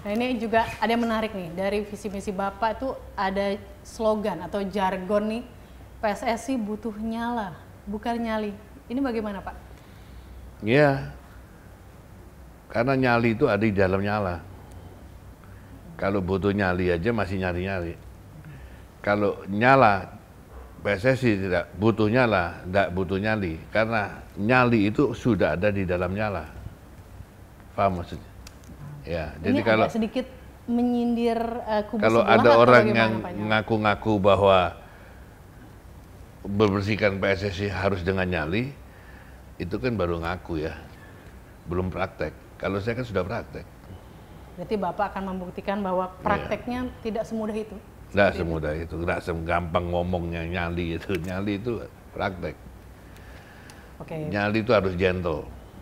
Nah ini juga ada yang menarik nih dari visi misi Bapak itu ada slogan atau jargon nih PSSI butuh nyala bukan nyali. Ini bagaimana Pak? Iya, karena nyali itu ada di dalam nyala. Kalau butuh nyali aja masih nyari-nyari. Kalau nyala PSSI tidak butuh nyala, tidak butuh nyali karena nyali itu sudah ada di dalam nyala. Paham maksudnya? Ya, jadi kalau agak sedikit menyindir uh, kubu Kalau ada orang yang ngaku-ngaku bahwa membersihkan PSSI harus dengan nyali, itu kan baru ngaku ya, belum praktek. Kalau saya kan sudah praktek. Berarti Bapak akan membuktikan bahwa iya. prakteknya ya. tidak semudah itu? Tidak semudah itu, tidak segampang ngomongnya nyali itu. Nyali itu praktek. Okay. Nyali itu harus gentle.